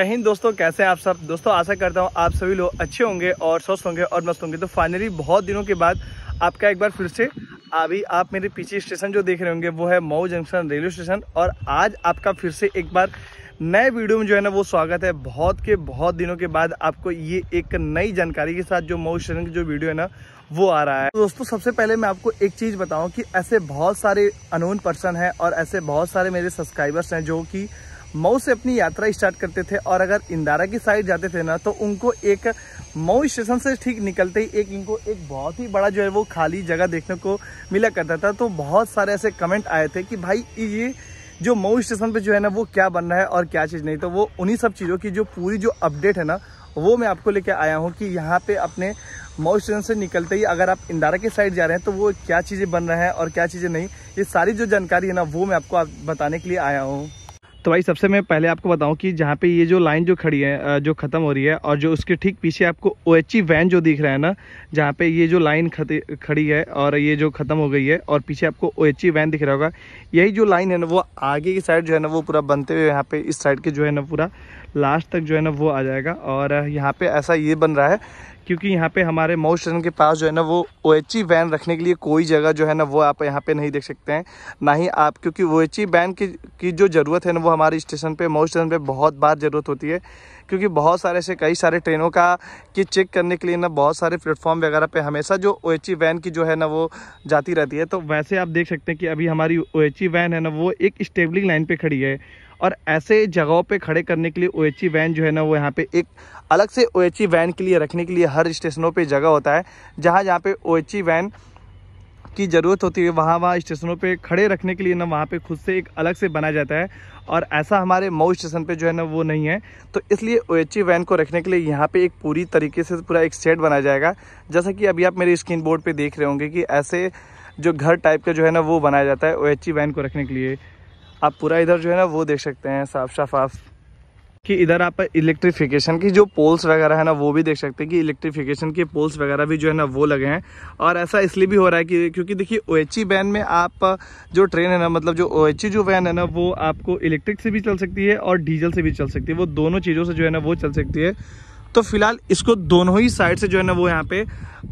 कहीं दोस्तों कैसे हैं आप सब दोस्तों आशा करता हूँ आप सभी लोग अच्छे होंगे और स्वस्थ होंगे और मस्त होंगे तो फाइनली बहुत दिनों के बाद आपका एक बार फिर से अभी आप मेरे पीछे स्टेशन जो देख रहे होंगे वो है मऊ जंक्शन रेलवे स्टेशन और आज आपका फिर से एक बार नए वीडियो में जो है ना वो स्वागत है बहुत के बहुत दिनों के बाद आपको ये एक नई जानकारी के साथ जो मऊ स्टेशन की जो वीडियो है ना वो आ रहा है दोस्तों सबसे पहले मैं आपको एक चीज़ बताऊँ की ऐसे बहुत सारे अनोन पर्सन है और ऐसे बहुत सारे मेरे सब्सक्राइबर्स हैं जो की मऊ से अपनी यात्रा स्टार्ट करते थे और अगर इंदारा की साइड जाते थे ना तो उनको एक मऊ स्टेशन से ठीक निकलते ही एक इनको एक बहुत ही बड़ा जो है वो खाली जगह देखने को मिला करता था तो बहुत सारे ऐसे कमेंट आए थे कि भाई ये जो मऊ स्टेशन पे जो है ना वो क्या बन रहा है और क्या चीज़ नहीं तो वो उन्हीं सब चीज़ों की जो पूरी जो अपडेट है ना वो मैं आपको लेके आया हूँ कि यहाँ पे अपने मऊ स्टेशन से निकलते ही अगर आप इंदारा के साइड जा रहे हैं तो वो क्या चीज़ें बन रहे हैं और क्या चीज़ें नहीं ये सारी जो जानकारी है ना वो मैं आपको आप बताने के लिए आया हूँ तो भाई सबसे मैं पहले आपको बताऊं कि जहाँ पे ये जो लाइन जो खड़ी है जो ख़त्म हो रही है और जो उसके ठीक पीछे आपको ओ एच वैन जो दिख रहा है ना जहाँ पे ये जो लाइन खड़ी है और ये जो ख़त्म हो गई है और पीछे आपको ओ एच वैन दिख रहा होगा यही जो लाइन है ना वो आगे की साइड जो है ना वो पूरा बनते हुए यहाँ पे इस साइड के जो है ना पूरा लास्ट तक जो है ना वो आ जाएगा और यहाँ पे ऐसा ये बन रहा है क्योंकि यहाँ पे हमारे मऊ स्टेशन के पास जो है ना वो ओ एच ई वैन रखने के लिए कोई जगह जो है ना वो आप यहाँ पे नहीं देख सकते हैं ना ही आप क्योंकि ओ एच ई वैन की की जो ज़रूरत है ना वो हमारे स्टेशन पे मऊ स्टेशन पे बहुत बार ज़रूरत होती है क्योंकि बहुत सारे से कई सारे ट्रेनों का कि चेक करने के लिए ना बहुत सारे प्लेटफॉर्म वगैरह पे हमेशा जो ओ एच ई वैन की जो है ना वो जाती रहती है तो वैसे आप देख सकते हैं कि अभी हमारी ओ एच ई वैन है ना वो एक स्टेबलिंग लाइन पर खड़ी है और ऐसे जगहों पे खड़े करने के लिए ओ वैन जो है ना वो यहाँ पे एक अलग से ओ वैन के लिए रखने के लिए हर स्टेशनों पर जगह होता है जहाँ जहाँ पे ओ वैन की ज़रूरत होती है वहाँ वहाँ स्टेशनों पे खड़े रखने के लिए ना वहाँ पे खुद से एक अलग से बनाया जाता है और ऐसा हमारे मऊ स्टेशन पे जो है ना वो नहीं है तो इसलिए ओ वैन को रखने के लिए यहाँ पे एक पूरी तरीके से पूरा एक सेट बनाया जाएगा जैसा कि अभी आप मेरे स्क्रीन बोर्ड पर देख रहे होंगे कि ऐसे जो घर टाइप का जो है ना वो बनाया जाता है ओ वैन को रखने के लिए आप पूरा इधर जो है ना वो देख सकते हैं साफ शफाफ कि इधर आप इलेक्ट्रिफिकेशन की जो पोल्स वगैरह है ना वो भी देख सकते हैं कि इलेक्ट्रिफिकेशन के पोल्स वगैरह भी जो है ना वो लगे हैं और ऐसा इसलिए भी हो रहा है कि क्योंकि देखिए ओ एच वैन में आप जो ट्रेन है ना मतलब जो ओ एच e जो वैन है ना वो आपको इलेक्ट्रिक से भी चल सकती है और डीजल से भी चल सकती है वो दोनों चीज़ों से जो है ना वो चल सकती है तो फिलहाल इसको दोनों ही साइड से जो है ना वो यहाँ पे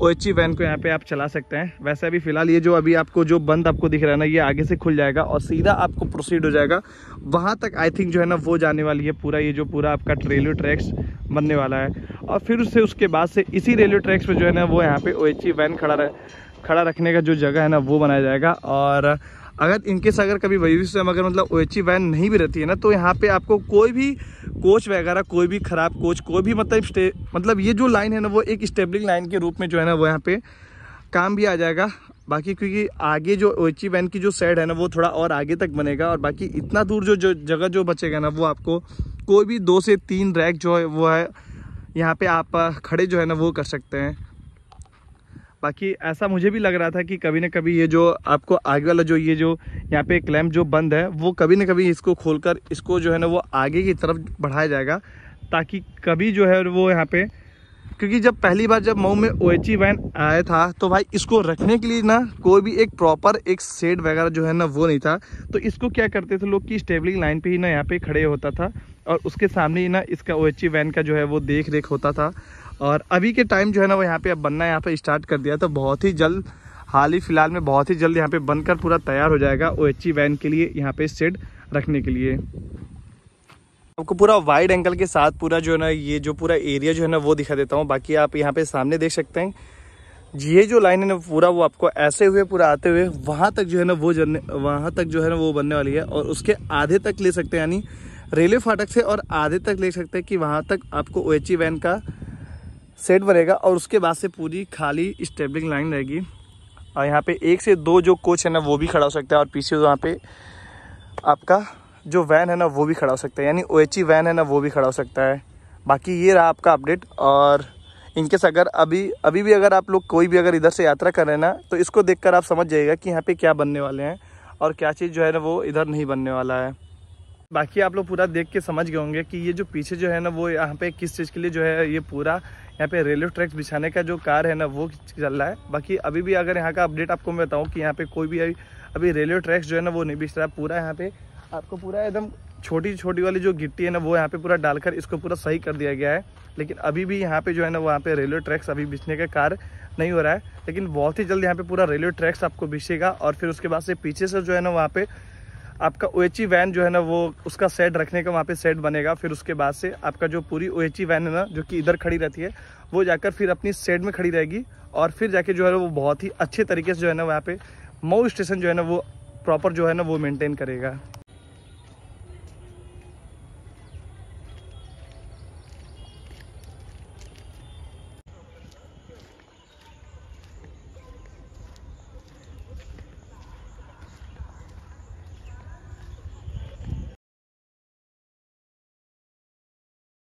ओ एच वैन को यहाँ पे आप चला सकते हैं वैसे अभी फिलहाल ये जो अभी आपको जो बंद आपको दिख रहा है ना ये आगे से खुल जाएगा और सीधा आपको प्रोसीड हो जाएगा वहाँ तक आई थिंक जो है ना वो जाने वाली है पूरा ये जो पूरा आपका रेलवे ट्रैक्स बनने वाला है और फिर उससे उसके बाद से इसी रेलवे ट्रैक्स पर जो है ना वो यहाँ पे ओ वैन खड़ा रह, खड़ा रखने का जो जगह है ना वो बनाया जाएगा और अगर इनकेस अगर कभी भविष्य में अगर मतलब ओ वैन नहीं भी रहती है ना तो यहाँ पे आपको कोई भी कोच वगैरह कोई भी ख़राब कोच कोई भी मतलब मतलब ये जो लाइन है ना वो एक स्टेबलिंग लाइन के रूप में जो है ना वो यहाँ पे काम भी आ जाएगा बाकी क्योंकि आगे जो ओची वैन की जो साइड है ना वो थोड़ा और आगे तक बनेगा और बाकी इतना दूर जो जो जगह जो बचेगा ना वो आपको कोई भी दो से तीन रैक जो है वो है यहाँ पे आप खड़े जो है ना वो कर सकते हैं बाकी ऐसा मुझे भी लग रहा था कि कभी ना कभी ये जो आपको आगे वाला जो ये जो यहाँ पे क्लैम्प जो बंद है वो कभी ना कभी इसको खोलकर इसको जो है ना वो आगे की तरफ बढ़ाया जाएगा ताकि कभी जो है वो यहाँ पे क्योंकि जब पहली बार जब मऊ में ओ एच वैन आया था तो भाई इसको रखने के लिए ना कोई भी एक प्रॉपर एक सेड वगैरह जो है ना वो नहीं था तो इसको क्या करते थे लोग कि स्टेबलिंग लाइन पे ही ना यहाँ पे खड़े होता था और उसके सामने ही ना इसका ओ एच वैन का जो है वो देख रेख होता था और अभी के टाइम जो है ना वो यहाँ पे अब बनना यहाँ पे स्टार्ट कर दिया तो बहुत ही जल्द हाल ही फिलहाल में बहुत ही जल्द यहाँ पे बनकर पूरा तैयार हो जाएगा ओ वैन के लिए यहाँ पे शेड रखने के लिए आपको पूरा वाइड एंगल के साथ पूरा जो है ना ये जो पूरा एरिया जो है ना वो दिखा देता हूँ बाकी आप यहाँ पे सामने देख सकते हैं ये जो लाइन है ना पूरा वो आपको ऐसे हुए पूरा आते हुए वहाँ तक जो है ना वो जनने वहाँ तक जो है ना वो बनने वाली है और उसके आधे तक ले सकते हैं यानी रेलवे फाटक से और आधे तक ले सकते हैं कि वहाँ तक आपको ओ वैन का सेट बनेगा और उसके बाद से पूरी खाली स्टेबलिंग लाइन रहेगी और यहाँ पे एक से दो जो कोच है ना वो भी खड़ा हो सकता है और पीछे वहाँ पे आपका जो वैन है ना वो भी खड़ा हो सकता है यानी ओ वैन है ना वो भी खड़ा हो सकता है बाकी ये रहा आपका अपडेट और इनकेस अगर अभी अभी भी अगर आप लोग कोई भी अगर इधर से यात्रा कर रहे हैं ना तो इसको देख आप समझ जाइएगा कि यहाँ पे क्या बनने वाले हैं और क्या चीज़ जो है ना वो इधर नहीं बनने वाला है बाकी आप लोग पूरा देख के समझ गए होंगे कि ये जो पीछे जो है ना वो यहाँ पे किस चीज़ के लिए जो है ये पूरा यहाँ पे रेलवे ट्रैक्स बिछाने का जो कार है ना वो चल रहा है बाकी अभी भी अगर यहाँ का अपडेट आपको मैं बताऊँ कि यहाँ पे कोई भी अभी अभी रेलवे ट्रैक्स जो है ना वो नहीं बिछ रहा पूरा यहाँ पे आपको पूरा एकदम छोटी छोटी वाली जो गिट्टी है ना वो यहाँ पे पूरा डालकर इसको पूरा सही कर दिया गया है लेकिन अभी भी यहाँ पे जो है ना वहाँ पे रेलवे ट्रैक्स अभी बिछने का कार नहीं हो रहा है लेकिन बहुत ही जल्द यहाँ पे पूरा रेलवे ट्रैक्स आपको बिछेगा और फिर उसके बाद से पीछे से जो है ना वहाँ पे आपका ओ वैन जो है ना वो उसका सेट रखने का वहाँ पे सेट बनेगा फिर उसके बाद से आपका जो पूरी ओ वैन है ना जो कि इधर खड़ी रहती है वो जाकर फिर अपनी सेट में खड़ी रहेगी और फिर जाके जो है ना वो बहुत ही अच्छे तरीके से जो है ना वहाँ पे मऊ स्टेशन जो है ना वो प्रॉपर जो है ना वो मेनटेन करेगा